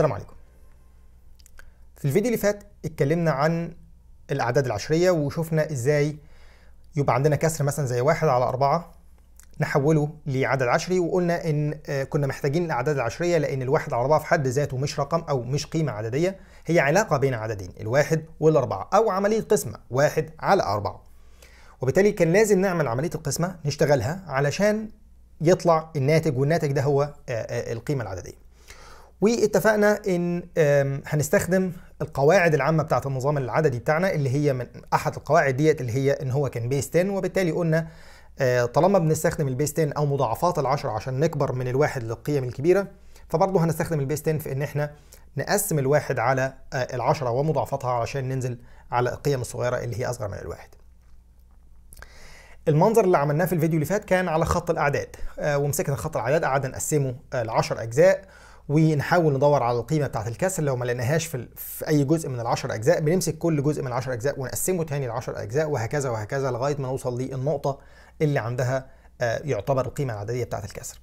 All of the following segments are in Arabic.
السلام عليكم في الفيديو اللي فات اتكلمنا عن الاعداد العشرية وشفنا ازاي يبقى عندنا كسر مثلا زي واحد على أربعة نحوله لعدد عشري وقلنا ان آه، كنا محتاجين الاعداد العشريه لان الواحد على اربعه في حد ذاته مش رقم او مش قيمه عدديه هي علاقه بين عددين الواحد والاربعه او عمليه قسمه واحد على اربعه وبالتالي كان لازم نعمل عمليه القسمه نشتغلها علشان يطلع الناتج والناتج ده هو آه، آه، القيمه العدديه واتفقنا ان هنستخدم القواعد العامه بتاعه النظام العددي بتاعنا اللي هي من احد القواعد ديت اللي هي ان هو كان بيس 10 وبالتالي قلنا آه، طالما بنستخدم البيس 10 او مضاعفات ال10 عشان نكبر من الواحد للقيم الكبيره فبرضه هنستخدم البيس 10 في ان احنا نقسم الواحد على آه، ال10 ومضاعفاتها علشان ننزل على القيم الصغيره اللي هي اصغر من الواحد. المنظر اللي عملناه في الفيديو اللي فات كان على خط الاعداد آه، ومسكنا خط الاعداد قعدنا نقسمه ل10 اجزاء ونحاول ندور على القيمه بتاعت الكسر لو ما لقيناهاش في, في اي جزء من العشر اجزاء بنمسك كل جزء من العشر اجزاء ونقسمه تاني لعشر اجزاء وهكذا وهكذا لغايه ما نوصل للنقطه اللي عندها آه، يعتبر القيمه العدديه بتاعت الكسر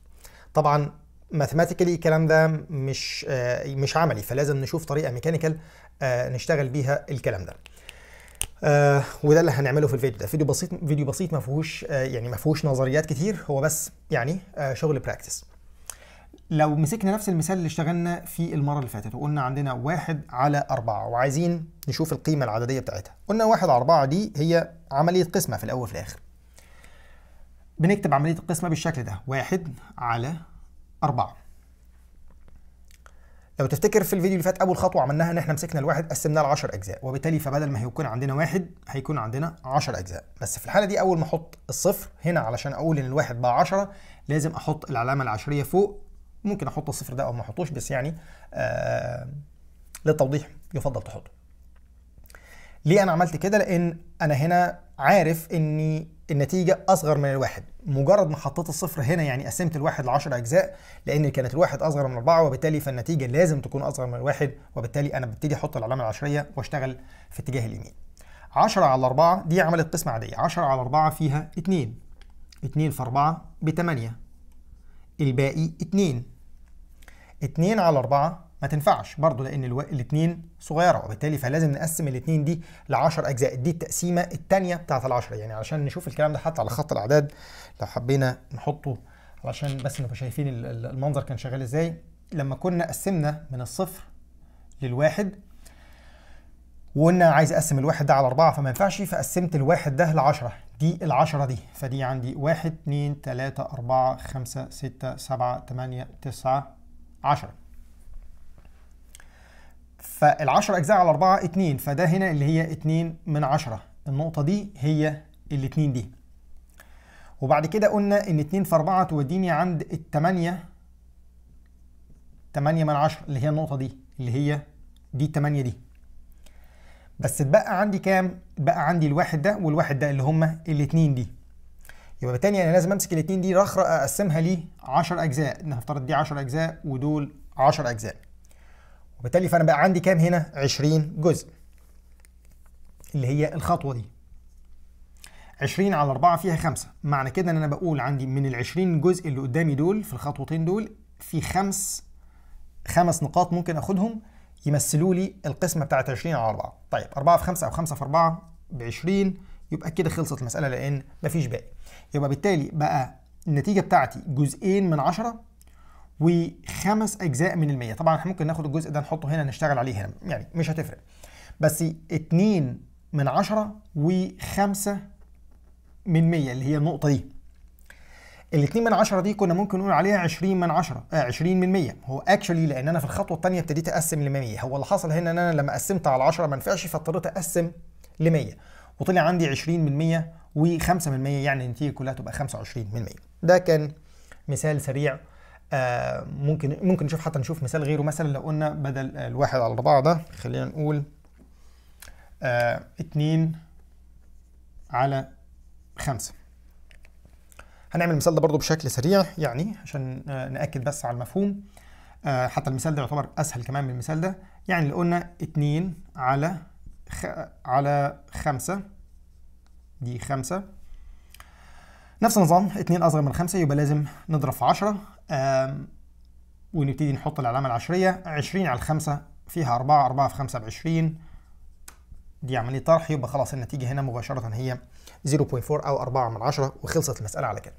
طبعا ماثيماتيكالي الكلام ده مش آه، مش عملي فلازم نشوف طريقه ميكانيكال آه، نشتغل بيها الكلام ده وده اللي هنعمله في الفيديو ده فيديو بسيط فيديو بسيط ما فيهوش يعني ما فيهوش نظريات كتير هو بس يعني شغل براكتس لو مسكنا نفس المثال اللي اشتغلنا فيه المره اللي فاتت وقلنا عندنا واحد على أربعة وعايزين نشوف القيمه العدديه بتاعتها قلنا واحد على أربعة دي هي عمليه قسمه في الاول وفي الاخر بنكتب عمليه القسمه بالشكل ده واحد على أربعة لو تفتكر في الفيديو اللي فات اول خطوه عملناها ان احنا مسكنا الواحد قسمناه ل 10 اجزاء وبالتالي فبدل ما هيكون عندنا واحد هيكون عندنا 10 اجزاء بس في الحاله دي اول ما احط الصفر هنا علشان اقول ان الواحد بقى 10 لازم احط العلامه العشريه فوق ممكن احط الصفر ده او ما احطوش بس يعني آه، للتوضيح يفضل تحطه ليه انا عملت كده لان انا هنا عارف ان النتيجه اصغر من الواحد مجرد ما حطيت الصفر هنا يعني قسمت الواحد ل 10 اجزاء لان كانت الواحد اصغر من اربعه وبالتالي فالنتيجه لازم تكون اصغر من الواحد وبالتالي انا ببتدي احط العلامه العشريه واشتغل في اتجاه اليمين 10 على 4 دي عملت قسمه عاديه 10 على 4 فيها 2 2 في 4 ب 8 الباقي 2 2 على 4 ما تنفعش برضو لان الاثنين صغيره وبالتالي فلازم نقسم الاثنين دي ل 10 اجزاء دي التقسيمه الثانيه بتاعت ال 10 يعني علشان نشوف الكلام ده حتى على خط الاعداد لو حبينا نحطه علشان بس نبقى شايفين المنظر كان شغال ازاي لما كنا قسمنا من الصفر للواحد وقلنا عايز اقسم الواحد ده على 4 فما ينفعش فقسمت الواحد ده ل 10 دي ال 10 دي فدي عندي 1 2 3 4 5 6 7 8 9 10 فال10 اجزاء على 4 2 فده هنا اللي هي 2 من 10 النقطه دي هي ال2 دي وبعد كده قلنا ان 2 في 4 توديني عند ال 8 8 من 10 اللي هي النقطه دي اللي هي دي 8 دي بس اتبقى عندي كام؟ اتبقى عندي الواحد ده والواحد ده اللي هما الاتنين دي يبقى بالتالي انا لازم امسك الاثنين دي رخره اقسمها ل 10 اجزاء نفترض دي 10 اجزاء ودول 10 اجزاء وبالتالي فانا بقى عندي كام هنا 20 جزء اللي هي الخطوه دي 20 على 4 فيها 5 معنى كده ان انا بقول عندي من ال 20 جزء اللي قدامي دول في الخطوتين دول في خمس خمس نقاط ممكن اخدهم يمثلوا لي القسمه بتاعت 20 على 4 طيب 4 في 5 او 5 في 4 ب 20 يبقى كده خلصت المساله لان مفيش باقي يبقى بالتالي بقى النتيجه بتاعتي جزئين من 10 وخمس اجزاء من المية طبعا احنا ممكن ناخد الجزء ده نحطه هنا نشتغل عليه هنا يعني مش هتفرق بس 2 من 10 و5 من 100 اللي هي النقطه دي ال2 من 10 دي كنا ممكن نقول عليها 20 من 10 آه 20 من 100 هو اكشولي لان انا في الخطوه الثانيه ابتديت اقسم ل 100 هو اللي حصل هنا ان انا لما قسمت على 10 ما نفعش فاضطريت اقسم ل 100 وطلع عندي 20 و5 يعني النتيجه كلها تبقى 25 ده كان مثال سريع آه ممكن ممكن نشوف حتى نشوف مثال غيره مثلا لو قلنا بدل الواحد على أربعة ده خلينا نقول آه اتنين على خمسة هنعمل المثال ده برضو بشكل سريع يعني عشان آه نأكد بس على المفهوم آه حتى المثال ده يعتبر أسهل كمان من المثال ده يعني لو قلنا اتنين على على خمسة دي خمسة نفس النظام اتنين أصغر من خمسة يبقى لازم نضرب في عشرة ونبتدي نحط العلامة العشرية عشرين على خمسة فيها أربعة أربعة في خمسة بعشرين دي عملية طرح يبقى خلاص النتيجة هنا مباشرة هي 0.4 أو أربعة من عشرة وخلصت المسألة على كده.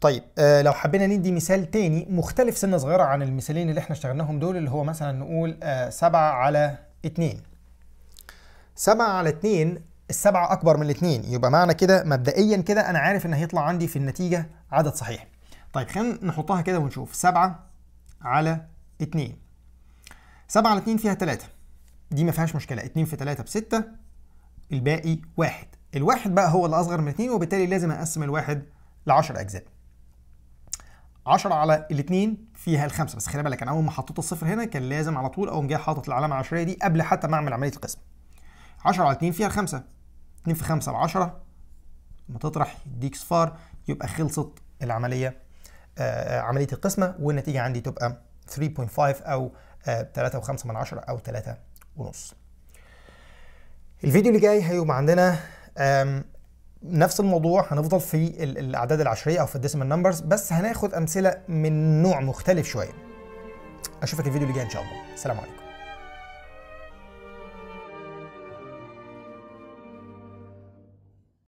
طيب آه لو حبينا ندي مثال تاني مختلف سنة صغيرة عن المثالين اللي احنا اشتغلناهم دول اللي هو مثلا نقول 7 آه على 2 7 على 2 السبعة أكبر من الاثنين يبقى معنى كده مبدئيا كده أنا عارف إن هيطلع عندي في النتيجة عدد صحيح طيب خلينا نحطها كده ونشوف سبعة على اتنين سبعة على اتنين فيها تلاتة دي ما فيهاش مشكلة اتنين في تلاتة بستة الباقي واحد الواحد بقى هو اللي أصغر من اتنين وبالتالي لازم أقسم الواحد لعشر أجزاء 10 على الاثنين فيها الخمسه بس خلي بالك انا اول ما حطيت الصفر هنا كان لازم على طول اقوم جاي حاطط العلامه العشريه دي قبل حتى ما اعمل عمليه القسم 10 على 2 فيها الخمسه 2 في 5 ب 10 لما تطرح يديك صفار يبقى خلصت العمليه آه, آه، عمليه القسمه والنتيجه عندي تبقى 3.5 او 3.5 آه، او 3 ونص الفيديو اللي جاي هيبقى عندنا نفس الموضوع هنفضل في الاعداد العشريه او في الديسيمال نمبرز بس هناخد امثله من نوع مختلف شويه اشوفك الفيديو اللي جاي ان شاء الله سلام عليكم